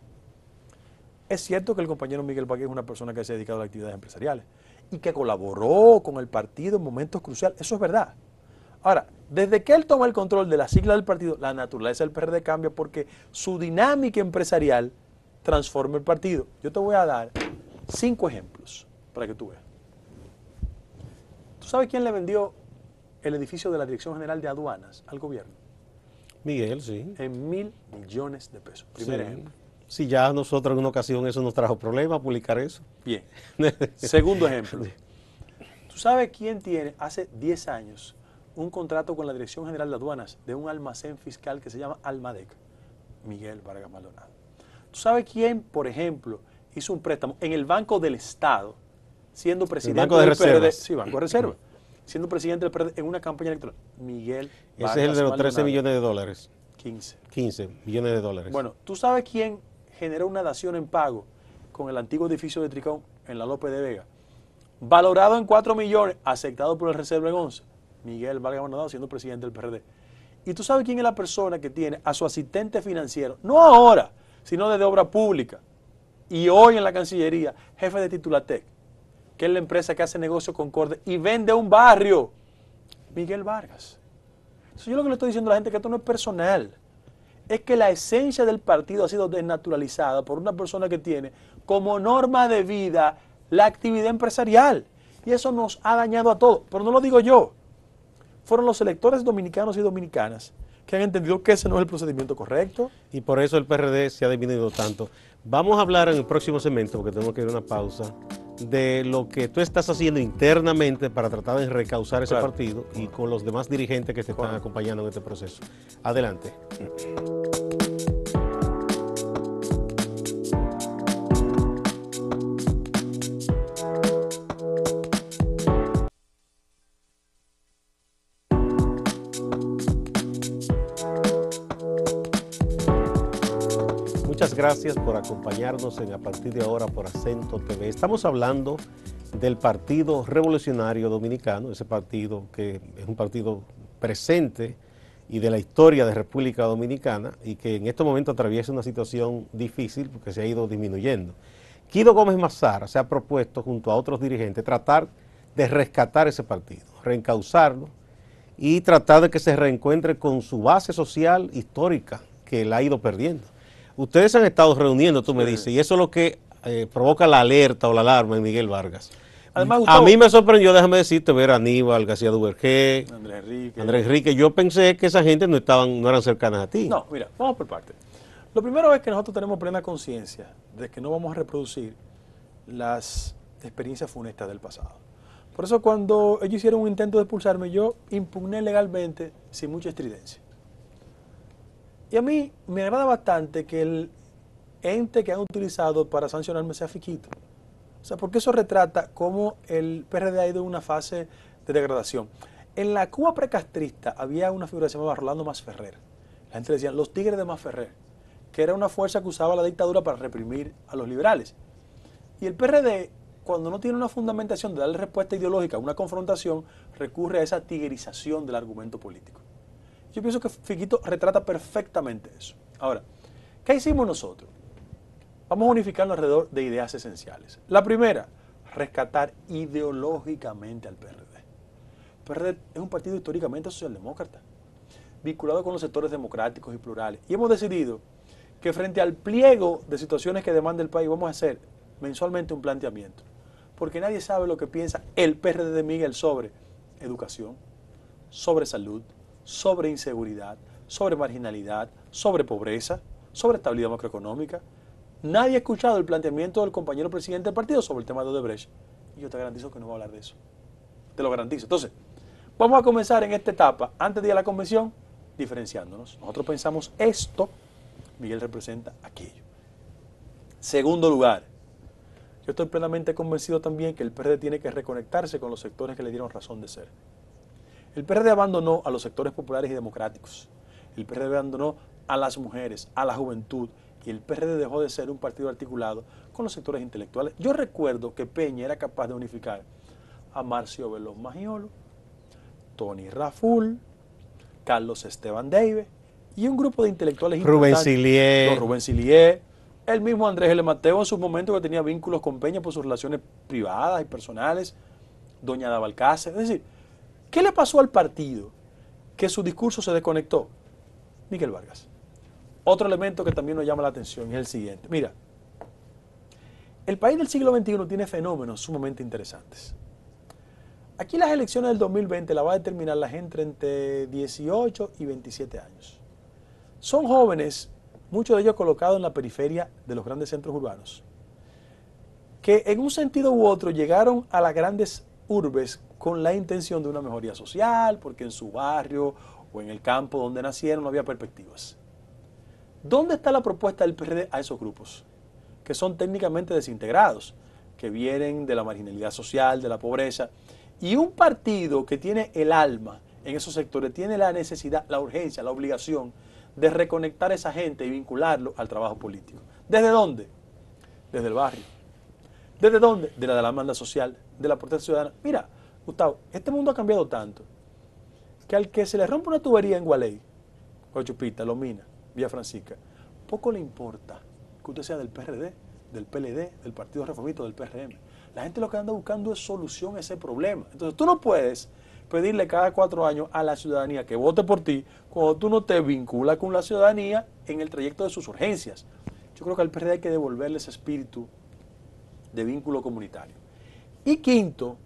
Es cierto que el compañero Miguel Paquet es una persona que se ha dedicado a las actividades empresariales y que colaboró con el partido en momentos cruciales. Eso es verdad. Ahora, desde que él toma el control de la sigla del partido, la naturaleza del PRD cambia porque su dinámica empresarial transforma el partido. Yo te voy a dar cinco ejemplos para que tú veas. ¿Tú sabes quién le vendió el edificio de la Dirección General de Aduanas al gobierno? Miguel, sí. En mil millones de pesos. Primer ejemplo. Sí, ya nosotros en una ocasión eso nos trajo problemas, publicar eso. Bien. Segundo ejemplo. ¿Tú sabes quién tiene hace 10 años un contrato con la Dirección General de Aduanas de un almacén fiscal que se llama Almadec, Miguel Vargas Maldonado. ¿Tú sabes quién, por ejemplo, hizo un préstamo en el Banco del Estado, siendo presidente de del PRD? Sí, Banco de Reserva. siendo presidente del PRD en una campaña electoral. Miguel Vargas Ese es el de los 13 millones de dólares. 15. 15 millones de dólares. Bueno, ¿tú sabes quién generó una dación en pago con el antiguo edificio de Tricón en la López de Vega? Valorado en 4 millones, aceptado por el Reserva en 11. Miguel Vargas Maldonado, siendo presidente del PRD. Y tú sabes quién es la persona que tiene a su asistente financiero, no ahora, sino desde obra pública. Y hoy en la Cancillería, jefe de Titulatec, que es la empresa que hace negocios con Corde y vende un barrio, Miguel Vargas. Entonces yo lo que le estoy diciendo a la gente es que esto no es personal. Es que la esencia del partido ha sido desnaturalizada por una persona que tiene como norma de vida la actividad empresarial. Y eso nos ha dañado a todos. Pero no lo digo yo, fueron los electores dominicanos y dominicanas que han entendido que ese no es el procedimiento correcto. Y por eso el PRD se ha dividido tanto. Vamos a hablar en el próximo segmento, porque tenemos que ir a una pausa, de lo que tú estás haciendo internamente para tratar de recausar ese partido y con los demás dirigentes que te están acompañando en este proceso. Adelante. gracias por acompañarnos en A partir de ahora por Acento TV. Estamos hablando del Partido Revolucionario Dominicano, ese partido que es un partido presente y de la historia de República Dominicana y que en este momento atraviesa una situación difícil porque se ha ido disminuyendo. quido Gómez Mazara se ha propuesto junto a otros dirigentes tratar de rescatar ese partido, reencauzarlo y tratar de que se reencuentre con su base social histórica que la ha ido perdiendo. Ustedes han estado reuniendo, tú me dices, y eso es lo que eh, provoca la alerta o la alarma en Miguel Vargas. a mí me sorprendió, déjame decirte, ver a Aníbal, García Duvergé, Andrés Enrique. Enrique. Yo pensé que esa gente no, estaban, no eran cercanas a ti. No, mira, vamos por partes. Lo primero es que nosotros tenemos plena conciencia de que no vamos a reproducir las experiencias funestas del pasado. Por eso cuando ellos hicieron un intento de expulsarme, yo impugné legalmente sin mucha estridencia. Y a mí me agrada bastante que el ente que han utilizado para sancionarme sea Fiquito. O sea, porque eso retrata cómo el PRD ha ido en una fase de degradación. En la Cuba precastrista había una figura que se llamaba Rolando Masferrer. La gente decía los tigres de Masferrer, que era una fuerza que usaba la dictadura para reprimir a los liberales. Y el PRD, cuando no tiene una fundamentación de darle respuesta ideológica a una confrontación, recurre a esa tigrización del argumento político. Yo pienso que Fiquito retrata perfectamente eso. Ahora, ¿qué hicimos nosotros? Vamos a unificarnos alrededor de ideas esenciales. La primera, rescatar ideológicamente al PRD. El PRD es un partido históricamente socialdemócrata, vinculado con los sectores democráticos y plurales. Y hemos decidido que frente al pliego de situaciones que demanda el país, vamos a hacer mensualmente un planteamiento. Porque nadie sabe lo que piensa el PRD de Miguel sobre educación, sobre salud, sobre inseguridad, sobre marginalidad, sobre pobreza, sobre estabilidad macroeconómica. Nadie ha escuchado el planteamiento del compañero presidente del partido sobre el tema de Odebrecht. Y yo te garantizo que no va a hablar de eso. Te lo garantizo. Entonces, vamos a comenzar en esta etapa, antes de ir a la convención, diferenciándonos. Nosotros pensamos esto, Miguel representa aquello. Segundo lugar, yo estoy plenamente convencido también que el PRD tiene que reconectarse con los sectores que le dieron razón de ser. El PRD abandonó a los sectores populares y democráticos. El PRD abandonó a las mujeres, a la juventud. Y el PRD dejó de ser un partido articulado con los sectores intelectuales. Yo recuerdo que Peña era capaz de unificar a Marcio Veloz Magiolo, Tony Raful, Carlos Esteban Deive y un grupo de intelectuales Rubén Silié. Rubén el mismo Andrés L. Mateo en su momento que tenía vínculos con Peña por sus relaciones privadas y personales, doña Dabalcácer, es decir, ¿Qué le pasó al partido que su discurso se desconectó? Miguel Vargas. Otro elemento que también nos llama la atención es el siguiente. Mira, el país del siglo XXI tiene fenómenos sumamente interesantes. Aquí las elecciones del 2020 la va a determinar la gente entre 18 y 27 años. Son jóvenes, muchos de ellos colocados en la periferia de los grandes centros urbanos, que en un sentido u otro llegaron a las grandes urbes con la intención de una mejoría social, porque en su barrio o en el campo donde nacieron no había perspectivas. ¿Dónde está la propuesta del PRD a esos grupos? Que son técnicamente desintegrados, que vienen de la marginalidad social, de la pobreza. Y un partido que tiene el alma en esos sectores, tiene la necesidad, la urgencia, la obligación de reconectar a esa gente y vincularlo al trabajo político. ¿Desde dónde? Desde el barrio. ¿Desde dónde? De la demanda social, de la protección ciudadana. Mira, Gustavo, este mundo ha cambiado tanto que al que se le rompe una tubería en Gualey, o Chupita, Lomina, Vía Francisca, poco le importa que usted sea del PRD, del PLD, del Partido Reformista, del PRM. La gente lo que anda buscando es solución a ese problema. Entonces tú no puedes pedirle cada cuatro años a la ciudadanía que vote por ti cuando tú no te vinculas con la ciudadanía en el trayecto de sus urgencias. Yo creo que al PRD hay que devolverle ese espíritu de vínculo comunitario. Y quinto,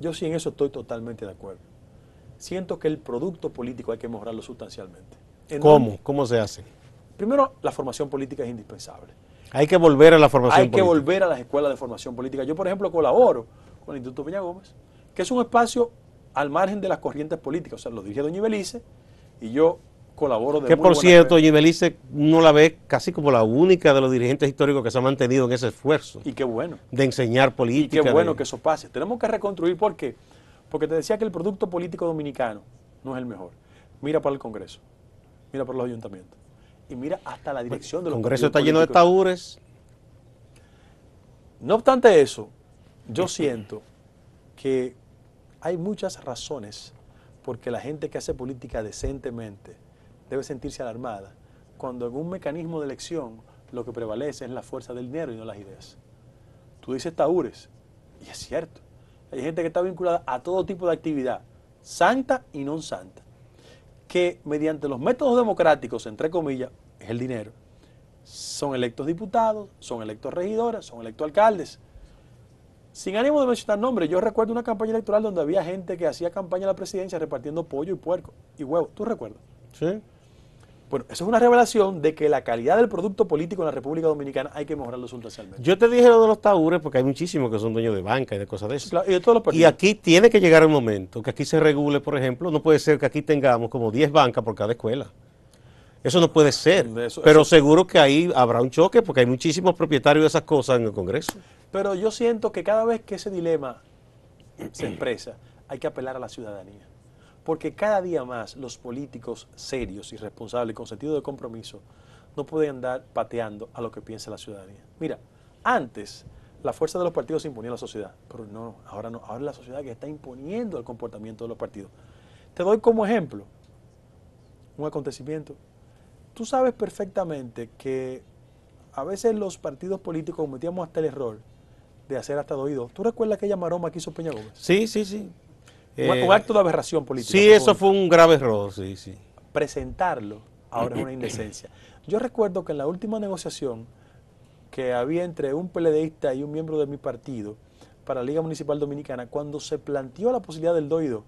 yo sí en eso estoy totalmente de acuerdo. Siento que el producto político hay que mejorarlo sustancialmente. ¿Cómo? ¿Cómo se hace? Primero, la formación política es indispensable. Hay que volver a la formación política. Hay que volver a las escuelas de formación política. Yo, por ejemplo, colaboro con el Instituto Peña Gómez, que es un espacio al margen de las corrientes políticas. O sea, lo dirige Doña Belice y yo colaboro de Que por cierto, Gibelice no la ve casi como la única de los dirigentes históricos que se ha mantenido en ese esfuerzo. Y qué bueno. De enseñar política. Y qué bueno que eso pase. Tenemos que reconstruir, ¿por qué? Porque te decía que el producto político dominicano no es el mejor. Mira para el Congreso, mira para los ayuntamientos y mira hasta la dirección de los El Congreso está lleno de taúres. No obstante eso, yo siento que hay muchas razones porque la gente que hace política decentemente debe sentirse alarmada, cuando en un mecanismo de elección lo que prevalece es la fuerza del dinero y no las ideas. Tú dices taúres, y es cierto. Hay gente que está vinculada a todo tipo de actividad, santa y no santa, que mediante los métodos democráticos, entre comillas, es el dinero. Son electos diputados, son electos regidores, son electos alcaldes. Sin ánimo de mencionar nombres, yo recuerdo una campaña electoral donde había gente que hacía campaña a la presidencia repartiendo pollo y puerco y huevo. ¿Tú recuerdas? Sí. Bueno, eso es una revelación de que la calidad del producto político en la República Dominicana hay que mejorarlo sustancialmente. Yo te dije lo de los taúres porque hay muchísimos que son dueños de banca y de cosas de eso. y, aquí tiene que llegar el momento que aquí se regule, por ejemplo, no puede ser que aquí tengamos como 10 bancas por cada escuela. Eso no puede ser. pero seguro que ahí habrá un choque porque hay muchísimos propietarios de esas cosas en el Congreso. Pero yo siento que cada vez que ese dilema se expresa, hay que apelar a la ciudadanía. Porque cada día más los políticos serios y responsables con sentido de compromiso no pueden andar pateando a lo que piensa la ciudadanía. Mira, antes la fuerza de los partidos se imponía a la sociedad, pero no, ahora no, ahora es la sociedad que está imponiendo el comportamiento de los partidos. Te doy como ejemplo un acontecimiento. Tú sabes perfectamente que a veces los partidos políticos cometíamos hasta el error de hacer hasta dos ¿Tú recuerdas aquella maroma que hizo Peña Gómez? Sí, sí, sí un eh, acto de aberración política. Sí, eso fue un grave error, sí, sí. Presentarlo ahora es una indecencia. Yo recuerdo que en la última negociación que había entre un PLDista y un miembro de mi partido para la Liga Municipal Dominicana, cuando se planteó la posibilidad del doido,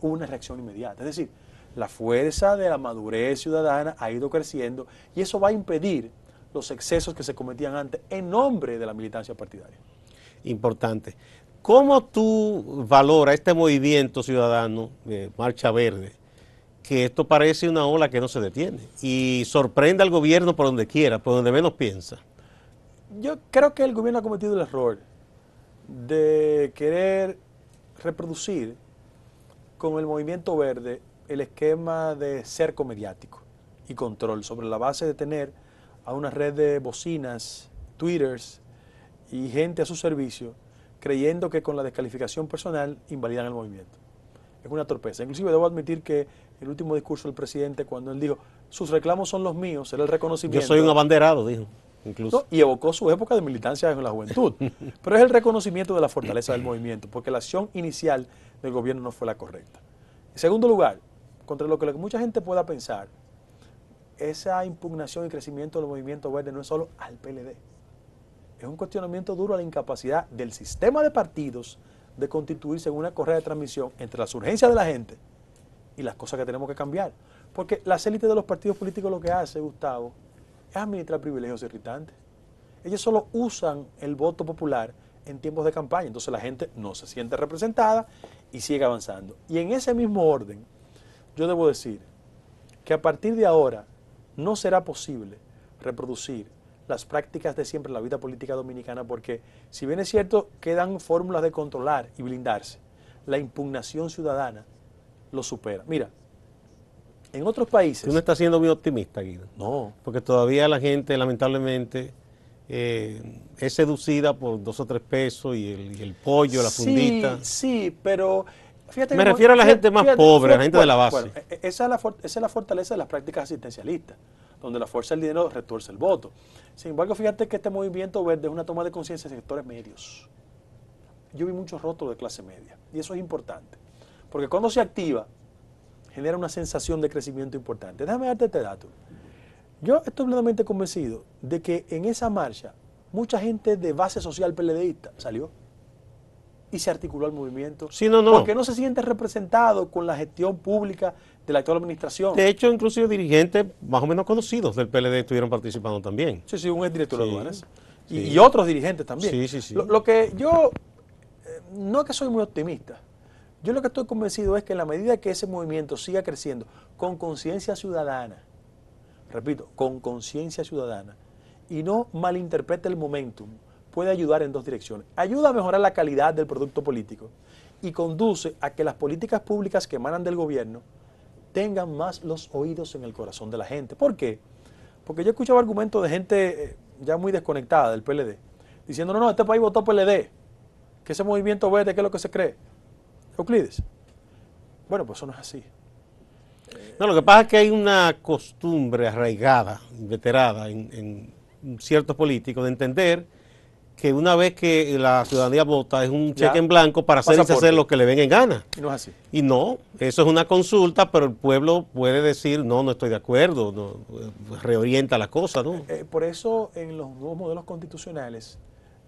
hubo una reacción inmediata. Es decir, la fuerza de la madurez ciudadana ha ido creciendo y eso va a impedir los excesos que se cometían antes en nombre de la militancia partidaria. Importante. ¿Cómo tú valora este movimiento ciudadano de eh, Marcha Verde? Que esto parece una ola que no se detiene y sorprende al gobierno por donde quiera, por donde menos piensa. Yo creo que el gobierno ha cometido el error de querer reproducir con el movimiento verde el esquema de cerco mediático y control sobre la base de tener a una red de bocinas, twitters y gente a su servicio creyendo que con la descalificación personal invalidan el movimiento. Es una torpeza. Inclusive debo admitir que el último discurso del presidente, cuando él dijo, sus reclamos son los míos, era el reconocimiento. Yo soy un abanderado, dijo. Incluso. y evocó su época de militancia en la juventud. Pero es el reconocimiento de la fortaleza del movimiento, porque la acción inicial del gobierno no fue la correcta. En segundo lugar, contra lo que mucha gente pueda pensar, esa impugnación y crecimiento del movimiento verde no es solo al PLD es un cuestionamiento duro a la incapacidad del sistema de partidos de constituirse en una correa de transmisión entre las urgencias de la gente y las cosas que tenemos que cambiar. Porque las élites de los partidos políticos lo que hace, Gustavo, es administrar privilegios irritantes. Ellos solo usan el voto popular en tiempos de campaña, entonces la gente no se siente representada y sigue avanzando. Y en ese mismo orden, yo debo decir que a partir de ahora no será posible reproducir las prácticas de siempre en la vida política dominicana, porque si bien es cierto, quedan fórmulas de controlar y blindarse, la impugnación ciudadana lo supera. Mira, en otros países... Tú no estás siendo muy optimista, Guido. No. Porque todavía la gente, lamentablemente, eh, es seducida por dos o tres pesos y el, pollo, la fundita. Sí, pero... Me refiero a la gente más pobre, a la gente de la base. E-, es esa es la fortaleza de las prácticas asistencialistas donde la fuerza del dinero retuerce el voto. Sin embargo, fíjate que este movimiento verde es una toma de conciencia de sectores medios. Yo vi muchos rostros de clase media y eso es importante, porque cuando se activa, genera una sensación de crecimiento importante. Déjame darte este dato. Yo estoy plenamente convencido de que en esa marcha mucha gente de base social peledeísta salió y se articuló al movimiento. Porque no se siente representado con la gestión pública de la actual administración. De hecho, inclusive dirigentes más o menos conocidos del PLD estuvieron participando también. Sí, sí, un exdirector de aduanas. Y, otros dirigentes también. Sí, sí, sí. Lo, que yo, eh, no es que soy muy optimista, yo lo que estoy convencido es que en la medida que ese movimiento siga creciendo con conciencia ciudadana, repito, con conciencia ciudadana, y no malinterprete el momentum, puede ayudar en dos direcciones. Ayuda a mejorar la calidad del producto político y conduce a que las políticas públicas que emanan del gobierno tengan más los oídos en el corazón de la gente. ¿Por qué? Porque yo escuchaba argumentos de gente eh, ya muy desconectada del PLD, diciendo, no, no, este país votó PLD, que ese movimiento verde, que es lo que se cree. Euclides. Bueno, pues eso no es así. Eh, no, lo que pasa es que hay una costumbre arraigada, veterada, en, en ciertos políticos de entender que una vez que la ciudadanía vota es un cheque en blanco para hacer hacer lo que le venga en gana. Y no es así. Y no, eso es una consulta, pero el pueblo puede decir, no, no estoy de acuerdo, reorienta la cosa, ¿no? Eh, eh, por eso en los nuevos modelos constitucionales,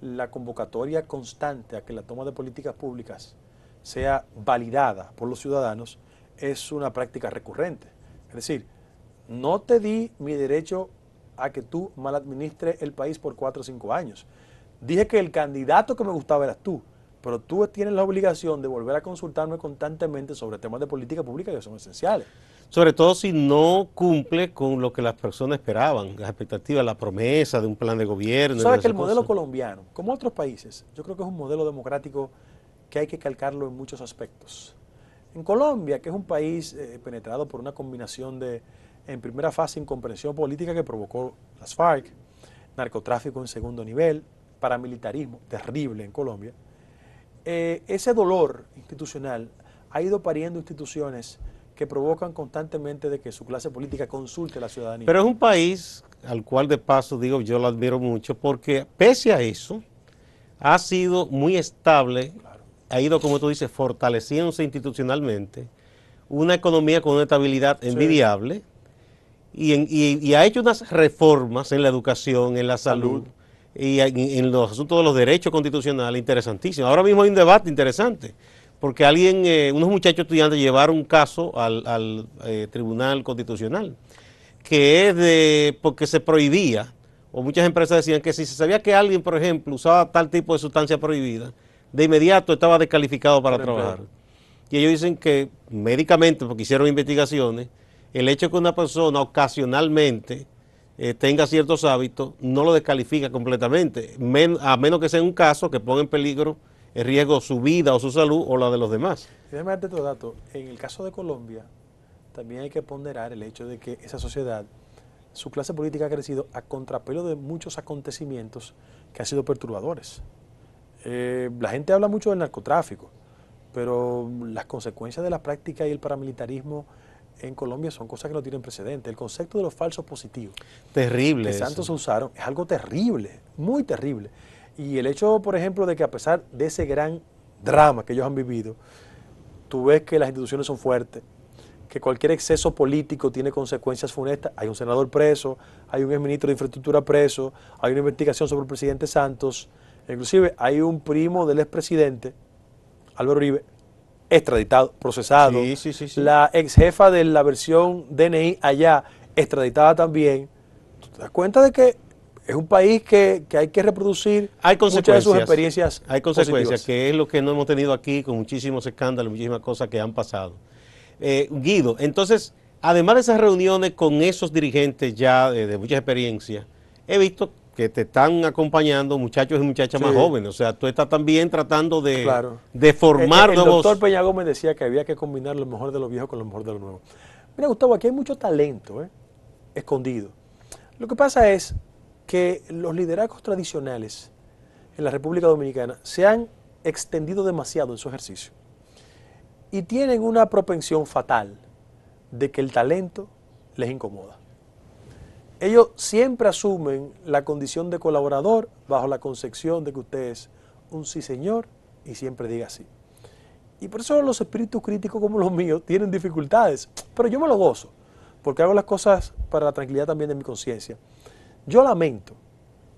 la convocatoria constante a que la toma de políticas públicas sea validada por los ciudadanos es una práctica recurrente. Es decir, no te di mi derecho a que tú mal administres el país por cuatro o cinco años Dije que el candidato que me gustaba eras tú, pero tú tienes la obligación de volver a consultarme constantemente sobre temas de política pública que son esenciales. Sobre todo si no cumple con lo que las personas esperaban, las expectativas, la promesa de un plan de gobierno. Sabes que el modelo colombiano, como otros países, yo creo que es un modelo democrático que hay que calcarlo en muchos aspectos. En Colombia, que es un país eh, penetrado por una combinación de, en primera fase, incomprensión política que provocó las FARC, narcotráfico en segundo nivel, paramilitarismo terrible en Colombia, eh, ese dolor institucional ha ido pariendo instituciones que provocan constantemente de que su clase política consulte a la ciudadanía. Pero es un país al cual de paso digo yo lo admiro mucho porque pese a eso ha sido muy estable, ha ido como tú dices fortaleciéndose institucionalmente, una economía con una estabilidad envidiable y, ha hecho unas reformas en la educación, en la salud y en, los asuntos de los derechos constitucionales, interesantísimo. Ahora mismo hay un debate interesante, porque alguien, eh, unos muchachos estudiantes llevaron un caso al, eh, Tribunal Constitucional, que es de, porque se prohibía, o muchas empresas decían que si se sabía que alguien, por ejemplo, usaba tal tipo de sustancia prohibida, de inmediato estaba descalificado para trabajar. Y ellos dicen que médicamente, porque hicieron investigaciones, el hecho que una persona ocasionalmente eh, tenga ciertos hábitos, no lo descalifica completamente, a menos que sea un caso que ponga en peligro el riesgo su vida o su salud o la de los demás. Déjame darte otro dato. En el caso de Colombia, también hay que ponderar el hecho de que esa sociedad, su clase política ha crecido a contrapelo de muchos acontecimientos que han sido perturbadores. Eh, la gente habla mucho del narcotráfico, pero las consecuencias de la práctica y el paramilitarismo en Colombia son cosas que no tienen precedente. El concepto de los falsos positivos. Terrible. Que Santos usaron, es algo terrible, muy terrible. Y el hecho, por ejemplo, de que a pesar de ese gran drama que ellos han vivido, tú ves que las instituciones son fuertes, que cualquier exceso político tiene consecuencias funestas. Hay un senador preso, hay un exministro de infraestructura preso, hay una investigación sobre el presidente Santos. Inclusive hay un primo del expresidente, Álvaro Uribe, extraditado, procesado. la ex jefa de la versión DNI allá, extraditada también. te das cuenta de que es un país que, hay que reproducir hay muchas de sus experiencias? Hay consecuencias, que es lo que no hemos tenido aquí con muchísimos escándalos, muchísimas cosas que han pasado. Eh, Guido, entonces, además de esas reuniones con esos dirigentes ya de, de mucha experiencia, he visto que te están acompañando muchachos y muchachas más jóvenes. O sea, tú estás también tratando de, de formar el, el, doctor Peña Gómez decía que había que combinar lo mejor de los viejos con lo mejor de lo nuevo. Mira, Gustavo, aquí hay mucho talento ¿eh? escondido. Lo que pasa es que los liderazgos tradicionales en la República Dominicana se han extendido demasiado en su ejercicio y tienen una propensión fatal de que el talento les incomoda ellos siempre asumen la condición de colaborador bajo la concepción de que usted es un sí señor y siempre diga sí. Y por eso los espíritus críticos como los míos tienen dificultades, pero yo me lo gozo, porque hago las cosas para la tranquilidad también de mi conciencia. Yo lamento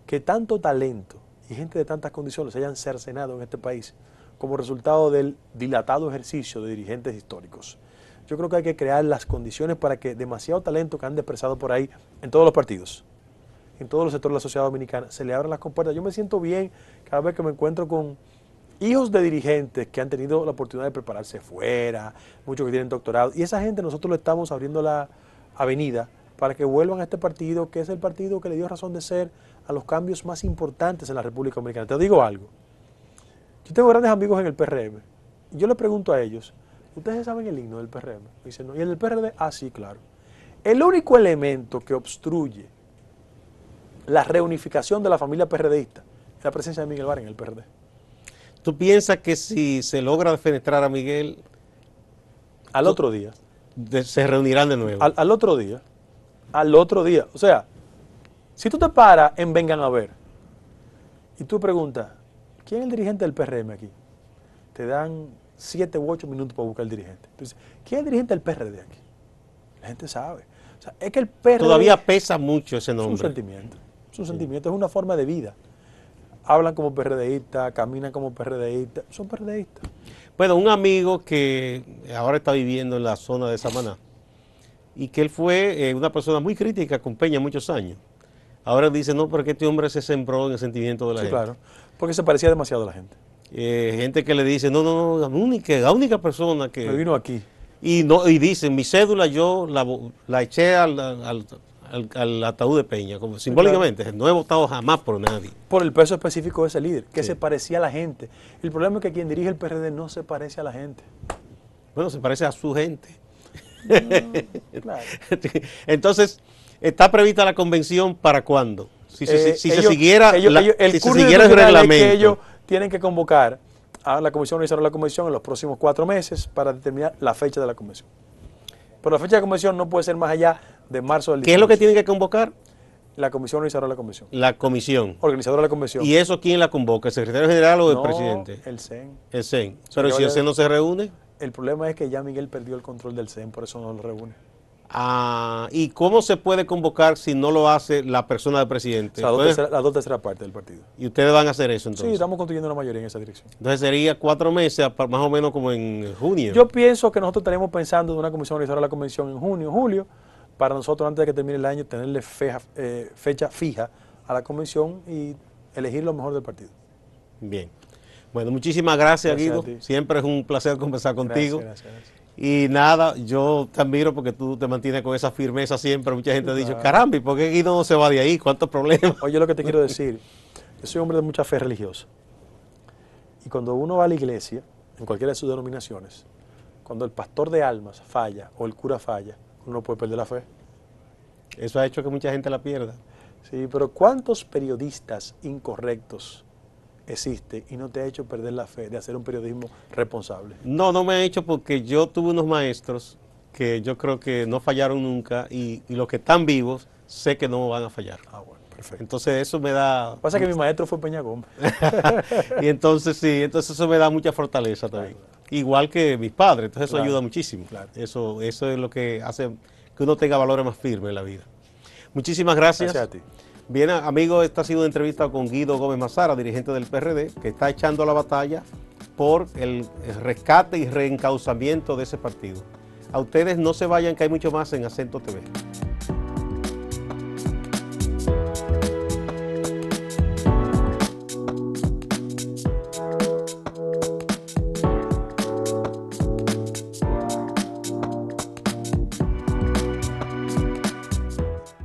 que tanto talento y gente de tantas condiciones hayan cercenado en este país como resultado del dilatado ejercicio de dirigentes históricos. Yo creo que hay que crear las condiciones para que demasiado talento que han desprezado por ahí en todos los partidos, en todos los sectores de la sociedad dominicana, se le abran las compuertas. Yo me siento bien cada vez que me encuentro con hijos de dirigentes que han tenido la oportunidad de prepararse fuera, muchos que tienen doctorado, y esa gente nosotros le estamos abriendo la avenida para que vuelvan a este partido, que es el partido que le dio razón de ser a los cambios más importantes en la República Dominicana. Te digo algo, yo tengo grandes amigos en el PRM, yo le pregunto a ellos, ustedes saben el himno del PRM. Dice, no. Y el PRD, ah, sí, claro. El único elemento que obstruye la reunificación de la familia PRDista es la presencia de Miguel Vargas en el PRD. ¿Tú piensas que si se logra defenestrar a Miguel... Al otro día. se reunirán de nuevo. Al, al, otro día. Al otro día. O sea, si tú te paras en Vengan a Ver y tú preguntas, ¿quién es el dirigente del PRM aquí? Te dan 7 u 8 minutos para buscar el dirigente. Entonces, ¿quién es el dirigente del PRD aquí? La gente sabe. O sea, es que el PRD... Todavía pesa mucho ese nombre. Es un sentimiento, es un sentimiento, es una forma de vida. Hablan como PRDistas, caminan como PRDistas, son PRDistas. Bueno, un amigo que ahora está viviendo en la zona de Samaná y que él fue eh, una persona muy crítica con Peña muchos años. Ahora dice, no, porque este hombre se sembró en el sentimiento de la sí, gente. claro, porque se parecía demasiado a la gente. Eh, gente que le dice, no, no, no, la única, la única persona que... vino aquí. Y, no, y dicen, mi cédula yo la, la eché al, al, ataúd de Peña, como simbólicamente, no he votado jamás por nadie. Por el peso específico de ese líder, que se parecía a la gente. El problema es que quien dirige el PRD no se parece a la gente. Bueno, se parece a su gente. Entonces, ¿está prevista la convención para cuándo? Si se, si eh, siguiera, el, si se siguiera el reglamento tienen que convocar a la comisión organizadora de la convención en los próximos cuatro meses para determinar la fecha de la convención. Pero la fecha de la convención no puede ser más allá de marzo del 18. ¿Qué es lo que tiene que convocar? La comisión organizadora de la convención. La comisión. Organizadora de la convención. ¿Y eso quién la convoca? ¿El secretario general o el presidente? El CEN. El CEN. Pero si el CEN no se reúne. El problema es que ya Miguel perdió el control del CEN, por eso no lo reúne. Ah, ¿Y cómo se puede convocar si no lo hace la persona del presidente? O la, tercera, dos terceras partes del partido. ¿Y ustedes van a hacer eso entonces? Sí, estamos construyendo una mayoría en esa dirección. Entonces sería cuatro meses, más o menos como en junio. Yo pienso que nosotros estaremos pensando en una comisión organizadora de la convención en junio, julio, para nosotros antes de que termine el año tenerle eh, fecha fija a la convención y elegir lo mejor del partido. Bien. Bueno, muchísimas gracias, Guido. Siempre es un placer conversar contigo. Gracias, gracias, y nada, yo te admiro porque tú te mantienes con esa firmeza siempre. Mucha gente ha dicho, caramba, ¿y por qué Guido no se va de ahí? ¿Cuántos problemas? Oye, lo que te quiero decir, yo soy hombre de mucha fe religiosa. Y cuando uno va a la iglesia, en cualquiera de sus denominaciones, cuando el pastor de almas falla o el cura falla, uno puede perder la fe. Eso ha hecho que mucha gente la pierda. Sí, pero ¿cuántos periodistas incorrectos existe y no te ha hecho perder la fe de hacer un periodismo responsable? No, no me ha hecho porque yo tuve unos maestros que yo creo que no fallaron nunca y, los que están vivos sé que no van a fallar. Ah, bueno. Perfecto. Entonces eso me da... Pasa que mi maestro fue Peña Gómez. y entonces sí, entonces eso me da mucha fortaleza también. Igual que mis padres, entonces eso ayuda muchísimo. Eso, eso es lo que hace que uno tenga valores más firmes en la vida. Muchísimas gracias. Gracias a ti. Bien, amigos, esta ha sido una entrevista con Guido Gómez Mazara, dirigente del PRD, que está echando la batalla por el rescate y reencauzamiento de ese partido. A ustedes no se vayan, que hay mucho más en Acento TV.